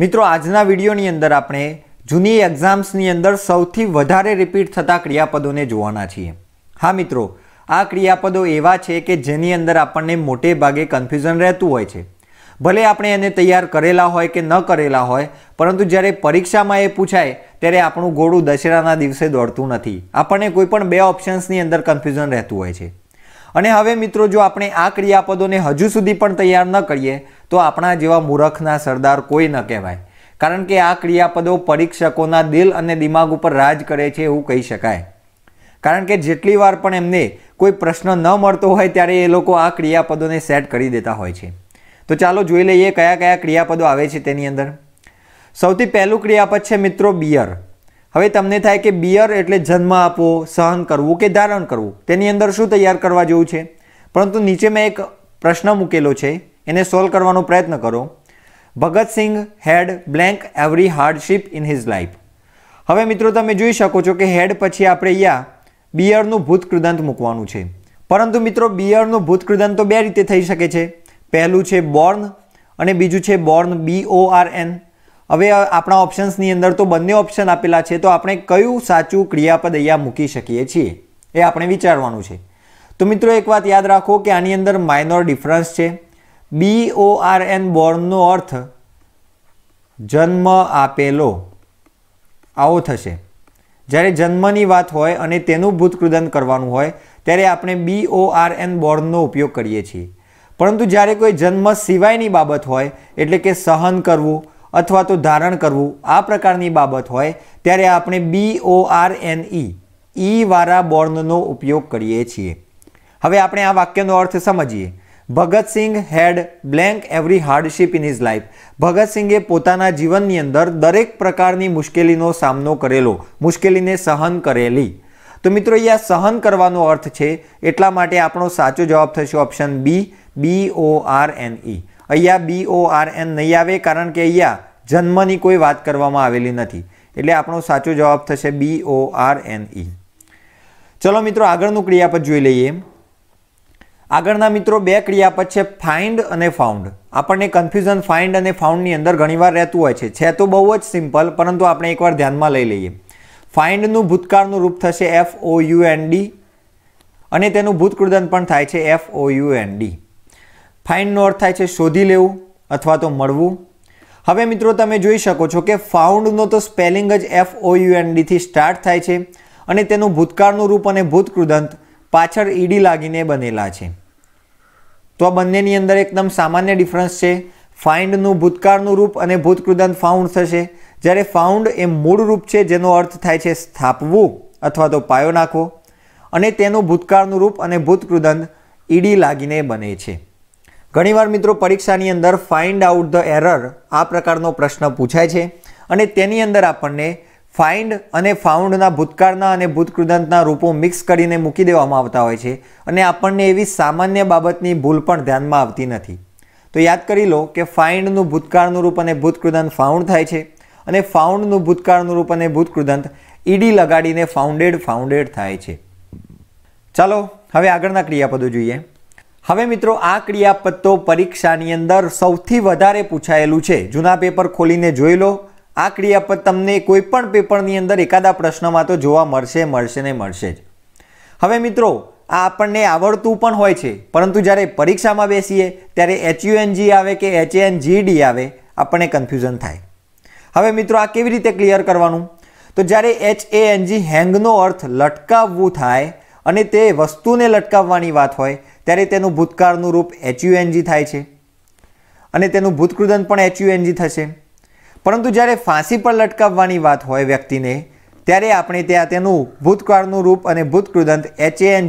મિત્રો આજના વિડીયોની અંદર આપણે જૂની એક્ઝામ્સની અંદર સૌથી વધારે રિપીટ થતા ક્રિયાપદોને જોવાના છીએ હા મિત્રો આ ક્રિયાપદો એવા છે કે જેની અંદર આપણને મોટે ભાગે કન્ફ્યુઝન રહેતું હોય છે ભલે આપણે એને તૈયાર કરેલા હોય કે ન કરેલા હોય પરંતુ જ્યારે પરીક્ષામાં એ પૂછાય ત્યારે આપણું ઘોડું દશેરાના દિવસે દોડતું નથી આપણને કોઈ પણ બે ઓપ્શન્સની અંદર કન્ફ્યુઝન રહેતું હોય છે અને હવે મિત્રો જો આપણે આ ક્રિયાપદોને હજુ સુધી પણ તૈયાર ન કરીએ તો આપણા જેવા મૂરખના સરદાર કોઈ ન કહેવાય કારણ કે આ ક્રિયાપદો પરીક્ષકોના દિલ અને દિમાગ ઉપર રાજ કરે છે એવું કહી શકાય કારણ કે જેટલી વાર પણ એમને કોઈ પ્રશ્ન ન મળતો હોય ત્યારે એ લોકો આ ક્રિયાપદોને સેટ કરી દેતા હોય છે તો ચાલો જોઈ લઈએ કયા કયા ક્રિયાપદો આવે છે તેની અંદર સૌથી પહેલું ક્રિયાપદ છે મિત્રો બિયર હવે તમને થાય કે બિયર એટલે જન્મ આપવો સહન કરવું કે ધારણ કરવું તેની અંદર શું તૈયાર કરવા જેવું છે પરંતુ નીચે મેં એક પ્રશ્ન મૂકેલો છે એને સોલ્વ કરવાનો પ્રયત્ન કરો Bhagat Singh had blank every hardship in his life હવે મિત્રો તમે જોઈ શકો છો કે હેડ પછી આપણે યા બિયરનું ભૂતકૃદંત મૂકવાનું છે પરંતુ મિત્રો બિયરનું ભૂતકૃદંત તો બે રીતે થઈ શકે છે પહેલું છે બોર્ન અને બીજું છે born B O R N હવે આપણા ઓપ્શન્સની અંદર તો બંને ઓપ્શન આપેલા છે તો આપણે કયું સાચું ક્રિયાપદ અહીંયા મૂકી શકીએ છીએ એ આપણે વિચારવાનું છે તો મિત્રો એક વાત યાદ રાખો કે આની અંદર માઇનોર ડિફરન્સ છે બી ઓ આર એન બોર્નનો અર્થ જન્મ આપેલો આવો થશે જ્યારે જન્મની વાત હોય અને તેનું ભૂતકૃદન કરવાનું હોય ત્યારે આપણે બી ઓ આર એન બોર્નનો ઉપયોગ કરીએ છીએ પરંતુ જ્યારે કોઈ જન્મ સિવાયની બાબત હોય એટલે કે સહન કરવું અથવા તો ધારણ કરવું આ પ્રકારની બાબત હોય ત્યારે આપણે બી ઓ આર એન ઈ ઈ વાળા બોર્નનો ઉપયોગ કરીએ છીએ હવે આપણે આ વાક્યનો અર્થ સમજીએ Bhagat Singh had blank every hardship in his life ભગતસિંહે પોતાના જીવનની અંદર દરેક પ્રકારની મુશ્કેલીનો સામનો કરેલો મુશ્કેલીને સહન કરેલી તો મિત્રો અહીંયા સહન કરવાનો અર્થ છે એટલા માટે આપણો સાચો જવાબ થશે option B B O R N E અહીંયા બી ઓ આર એન નહીં આવે કારણ કે અહીંયા જન્મની કોઈ વાત કરવામાં આવેલી નથી એટલે આપણો સાચો જવાબ થશે બી ઓ આર એન ઈ ચલો મિત્રો આગળનું ક્રિયાપદ જોઈ લઈએ આગળના મિત્રો બે ક્રિયાપદ છે ફાઇન્ડ અને ફાઉન્ડ આપણને કન્ફ્યુઝન ફાઇન્ડ અને ફાઉન્ડની અંદર ઘણીવાર રહેતું હોય છે છે તો બહુ જ સિમ્પલ પરંતુ આપણે એકવાર ધ્યાનમાં લઈ લઈએ ફાઇન્ડનું ભૂતકાળનું રૂપ થશે F O U N D અને તેનું ભૂતકૃદન પણ થાય છે F O U N D ફાઇન્ડનો અર્થ થાય છે શોધી લેવું અથવા તો મળવું હવે મિત્રો તમે જોઈ શકો છો કે ફાઉન્ડનો તો સ્પેલિંગ જ એફ ઓ યુ એન ડીથી સ્ટાર્ટ થાય છે અને તેનું ભૂતકાળનું રૂપ અને ભૂતકૃદંત પાછળ ઈડી લાગીને બનેલા છે તો આ બંનેની અંદર એકદમ સામાન્ય ડિફરન્સ છે ફાઇન્ડનું ભૂતકાળનું રૂપ અને ભૂતકૃદંત ફાઉન્ડ થશે જ્યારે ફાઉન્ડ એ મૂળ રૂપ છે જેનો અર્થ થાય છે સ્થાપવું અથવા તો પાયો નાખવો અને તેનું ભૂતકાળનું રૂપ અને ભૂતકૃદંત ઈડી લાગીને બને છે ઘણીવાર મિત્રો પરીક્ષાની અંદર ફાઇન્ડ આઉટ ધ એરર આ પ્રકારનો પ્રશ્ન પૂછાય છે અને તેની અંદર આપણને ફાઇન્ડ અને ફાઉન્ડના ભૂતકાળના અને ભૂતકૃદંતના રૂપો મિક્સ કરીને મૂકી દેવામાં આવતા હોય છે અને આપણને એવી સામાન્ય બાબતની ભૂલ પણ ધ્યાનમાં આવતી નથી તો યાદ કરી લો કે ફાઇન્ડનું ભૂતકાળનું રૂપ અને ભૂતકૃદંત ફાઉન્ડ થાય છે અને ફાઉન્ડનું ભૂતકાળનું રૂપ અને ભૂતકૃદંત ઈડી લગાડીને ફાઉન્ડેડ ફાઉન્ડેડ થાય છે ચાલો હવે આગળના ક્રિયાપદો જોઈએ હવે મિત્રો આ ક્રિયાપદો પરીક્ષાની અંદર સૌથી વધારે પૂછાયેલું છે જૂના પેપર ખોલીને જોઈ લો આ ક્રિયાપદ તમને કોઈ પણ પેપરની અંદર એકાદા પ્રશ્નમાં તો જોવા મળશે મળશે ને મળશે જ હવે મિત્રો આ આપણને આવડતું પણ હોય છે પરંતુ જ્યારે પરીક્ષામાં બેસીએ ત્યારે એચયુએનજી આવે કે જીડી આવે આપણને કન્ફ્યુઝન થાય હવે મિત્રો આ કેવી રીતે ક્લિયર કરવાનું તો જ્યારે એચ એ એનજી હેંગનો અર્થ લટકાવવું થાય અને તે વસ્તુને લટકાવવાની વાત હોય ત્યારે તેનું ભૂતકાળનું રૂપ એચયુએનજી થાય છે અને તેનું ભૂતકૃદન પણ એચયુએનજી થશે પરંતુ જ્યારે ફાંસી પર લટકાવવાની વાત હોય વ્યક્તિને ત્યારે આપણે ત્યાં તેનું ભૂતકાળનું રૂપ અને ભૂતકૃદંત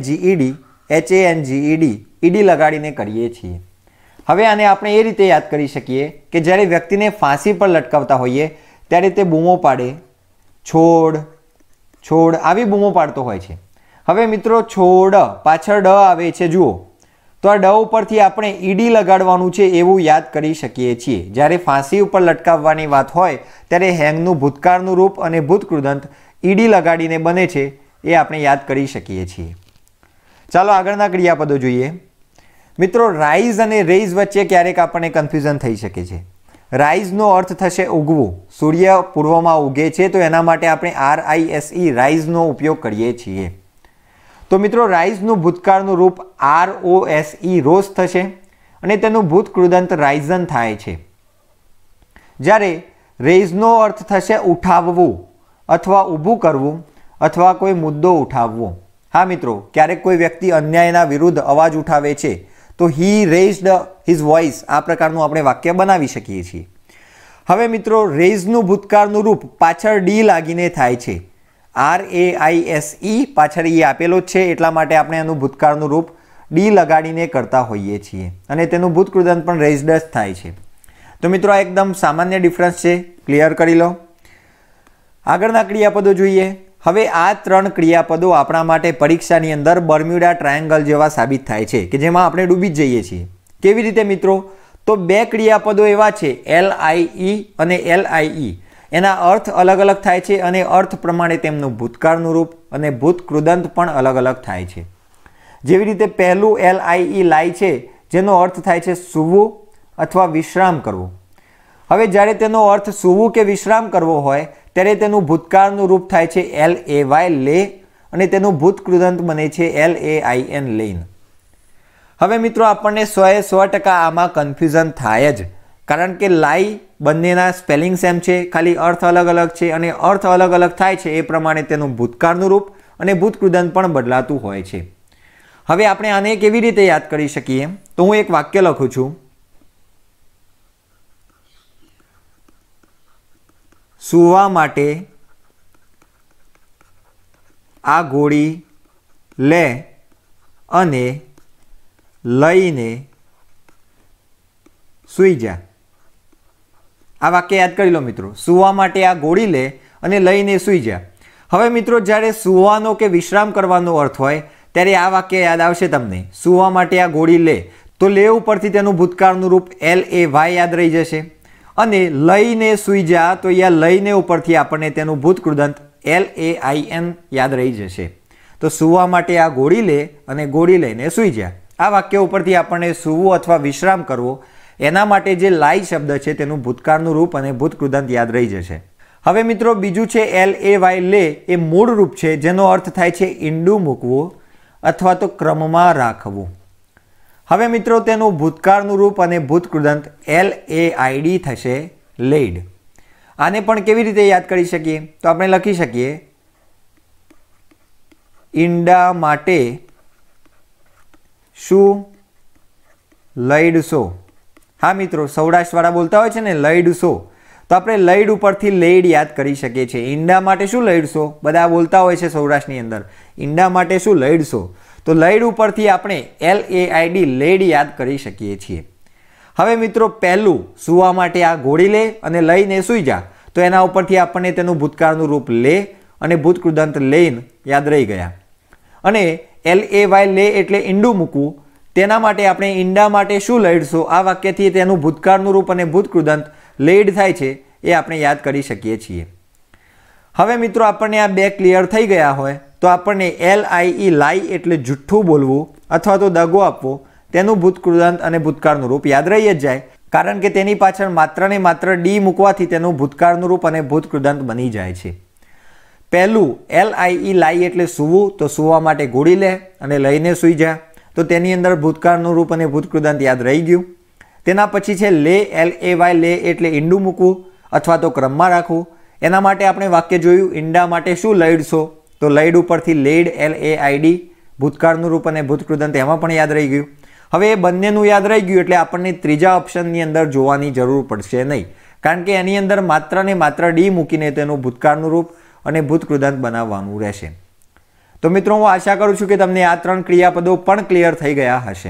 G E D H A N G E D E D E D લગાડીને કરીએ છીએ હવે આને આપણે એ રીતે યાદ કરી શકીએ કે જ્યારે વ્યક્તિને ફાંસી પર લટકાવતા હોઈએ ત્યારે તે બૂમો પાડે છોડ છોડ આવી બૂમો પાડતો હોય છે હવે મિત્રો છોડ પાછળ ડ આવે છે જુઓ તો આ ડ ઉપરથી આપણે ઈડી લગાડવાનું છે એવું યાદ કરી શકીએ છીએ જ્યારે ફાંસી ઉપર લટકાવવાની વાત હોય ત્યારે હેંગનું ભૂતકાળનું રૂપ અને ભૂતકૃદંત ઈડી લગાડીને બને છે એ આપણે યાદ કરી શકીએ છીએ ચાલો આગળના ક્રિયાપદો જોઈએ મિત્રો રાઈઝ અને રેઇઝ વચ્ચે ક્યારેક આપણને કન્ફ્યુઝન થઈ શકે છે રાઈઝનો અર્થ થશે ઉગવું સૂર્ય પૂર્વમાં ઉગે છે તો એના માટે આપણે R I S E e, રાઇઝનો ઉપયોગ કરીએ છીએ તો મિત્રો રાઇઝનું ભૂતકાળનું રૂપ R O S E rose થશે અને તેનું ભૂત કૃદંત રાઇઝન થાય છે જ્યારે રેઝનો અર્થ થશે ઉઠાવવું અથવા ઊભું કરવું અથવા કોઈ મુદ્દો ઉઠાવવો હા મિત્રો ક્યારેક કોઈ વ્યક્તિ અન્યાયના વિરુદ્ધ અવાજ ઉઠાવે છે તો હી રેઝડ હિઝ વોઇસ આ પ્રકારનું આપણે વાક્ય બનાવી શકીએ છીએ હવે મિત્રો રેઝનું ભૂતકાળનું રૂપ પાછળ ડી લાગીને થાય છે આર એ આઈ એસ ઈ પાછળ એ આપેલો જ છે એટલા માટે આપણે એનું ભૂતકાળનું રૂપ ડી લગાડીને કરતા હોઈએ છીએ અને તેનું ભૂતકૃદંત પણ રેઝડસ થાય છે તો મિત્રો આ એકદમ સામાન્ય ડિફરન્સ છે ક્લિયર કરી લો આગળના ક્રિયાપદો જોઈએ હવે આ ત્રણ ક્રિયાપદો આપણા માટે પરીક્ષાની અંદર બર્મ્યુડા ટ્રાયંગલ જેવા સાબિત થાય છે કે જેમાં આપણે ડૂબી જ જઈએ છીએ કેવી રીતે મિત્રો તો બે ક્રિયાપદો એવા છે એલ આઈ e અને એલ આઈ ઈ એના અર્થ અલગ અલગ થાય છે અને અર્થ પ્રમાણે તેમનું ભૂતકાળનું રૂપ અને ભૂત કૃદંત પણ અલગ અલગ થાય છે જેવી રીતે પહેલું એલ આઈ ઈ લાઈ છે જેનો અર્થ થાય છે સૂવું અથવા વિશ્રામ કરવો હવે જ્યારે તેનો અર્થ સૂવું કે વિશ્રામ કરવો હોય ત્યારે તેનું ભૂતકાળનું રૂપ થાય છે એલ એ વાય લે અને તેનું ભૂત કૃદંત બને છે L A I N lain હવે મિત્રો આપણને સો એ સો ટકા આમાં કન્ફ્યુઝન થાય જ કારણ કે લાઈ બંનેના સ્પેલિંગ સેમ છે ખાલી અર્થ અલગ અલગ છે અને અર્થ અલગ અલગ થાય છે એ પ્રમાણે તેનું ભૂતકાળનું રૂપ અને ભૂતકૃદન પણ બદલાતું હોય છે હવે આપણે આને કેવી રીતે યાદ કરી શકીએ તો હું એક વાક્ય લખું છું સૂવા માટે આ ગોળી લે અને લઈને સૂઈ જા આ વાક્ય યાદ કરી લો મિત્રો સૂવા માટે આ ગોળી લે અને લઈને સૂઈ જા હવે મિત્રો જ્યારે સૂવાનો કે વિશ્રામ કરવાનો અર્થ હોય ત્યારે આ વાક્ય યાદ આવશે તમને સૂવા માટે આ ગોળી લે તો લે ઉપરથી તેનું ભૂતકાળનું રૂપ એલ એ વાય યાદ રહી જશે અને લઈને સૂઈ જા તો યા લઈને ઉપરથી આપણને તેનું ભૂતકૃદંત એલ એ આઈ એન યાદ રહી જશે તો સૂવા માટે આ ગોળી લે અને ગોળી લઈને સૂઈ જા આ વાક્ય ઉપરથી આપણને સૂવું અથવા વિશ્રામ કરવો એના માટે જે લાય શબ્દ છે તેનું ભૂતકાળનું રૂપ અને ભૂતકૃદંત યાદ રહી જશે હવે મિત્રો બીજું છે એલ એ વાય લે એ મૂળ રૂપ છે જેનો અર્થ થાય છે ઈંડું મૂકવું અથવા તો ક્રમમાં રાખવું હવે મિત્રો તેનું ભૂતકાળનું રૂપ અને ભૂતકૃદંત એલ એ આઈડી થશે લેડ આને પણ કેવી રીતે યાદ કરી શકીએ તો આપણે લખી શકીએ ઈંડા માટે શું લઈડશો હા મિત્રો સૌરાષ્ટ્રવાળા બોલતા હોય છે ને લઈડસો તો આપણે લઈડ ઉપરથી લઈડ યાદ કરી શકીએ છીએ ઈંડા માટે શું લઈડશો બધા બોલતા હોય છે સૌરાષ્ટ્રની અંદર ઈંડા માટે શું લઈડશો તો લઈડ ઉપરથી આપણે એલ એ આઈડી લેડ યાદ કરી શકીએ છીએ હવે મિત્રો પહેલું સુવા માટે આ ઘોડી લે અને લઈને સૂઈ જા તો એના ઉપરથી આપણને તેનું ભૂતકાળનું રૂપ લે અને ભૂતકૃદંત લઈને યાદ રહી ગયા અને એલ એ વાય લે એટલે ઈંડું મૂકવું તેના માટે આપણે ઈંડા માટે શું લઈડશું આ વાક્યથી તેનું ભૂતકાળનું રૂપ અને ભૂતકૃદંત લેડ થાય છે એ આપણે યાદ કરી શકીએ છીએ હવે મિત્રો આપણને આ બે ક્લિયર થઈ ગયા હોય તો આપણને એલ આઈ ઈ લાઈ એટલે જુઠ્ઠું બોલવું અથવા તો દગો આપવો તેનું ભૂતકૃદંત અને ભૂતકાળનું રૂપ યાદ રહી જ જાય કારણ કે તેની પાછળ માત્રને માત્ર ડી મૂકવાથી તેનું ભૂતકાળનું રૂપ અને ભૂતકૃદંત બની જાય છે પહેલું એલ આઈ ઈ લાઈ એટલે સૂવું તો સૂવા માટે ગોળી લે અને લઈને સૂઈ જાય તો તેની અંદર ભૂતકાળનું રૂપ અને ભૂતકૃદાંત યાદ રહી ગયું તેના પછી છે લે એલ એ વાય લે એટલે ઈંડું મૂકવું અથવા તો ક્રમમાં રાખવું એના માટે આપણે વાક્ય જોયું ઈંડા માટે શું લઈડશો તો લઈડ ઉપરથી લેડ એલ એ આઈડી ભૂતકાળનું રૂપ અને ભૂતકૃદંત એમાં પણ યાદ રહી ગયું હવે એ બંનેનું યાદ રહી ગયું એટલે આપણને ત્રીજા ઓપ્શનની અંદર જોવાની જરૂર પડશે નહીં કારણ કે એની અંદર માત્ર ને માત્ર ડી મૂકીને તેનું ભૂતકાળનું રૂપ અને ભૂતકૃદાંત બનાવવાનું રહેશે તો મિત્રો હું આશા કરું છું કે તમને આ ત્રણ ક્રિયાપદો પણ ક્લિયર થઈ ગયા હશે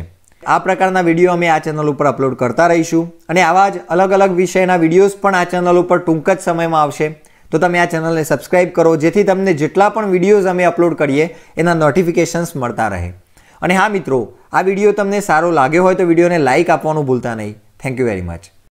આ પ્રકારના વિડીયો અમે આ ચેનલ ઉપર અપલોડ કરતા રહીશું અને આવા જ અલગ અલગ વિષયના વિડીયોઝ પણ આ ચેનલ ઉપર ટૂંક જ સમયમાં આવશે તો તમે આ ચેનલને સબસ્ક્રાઇબ કરો જેથી તમને જેટલા પણ વિડીયોઝ અમે અપલોડ કરીએ એના નોટિફિકેશન્સ મળતા રહે અને હા મિત્રો આ વિડીયો તમને સારો લાગ્યો હોય તો વિડીયોને લાઇક આપવાનું ભૂલતા નહીં થેન્ક યુ વેરી મચ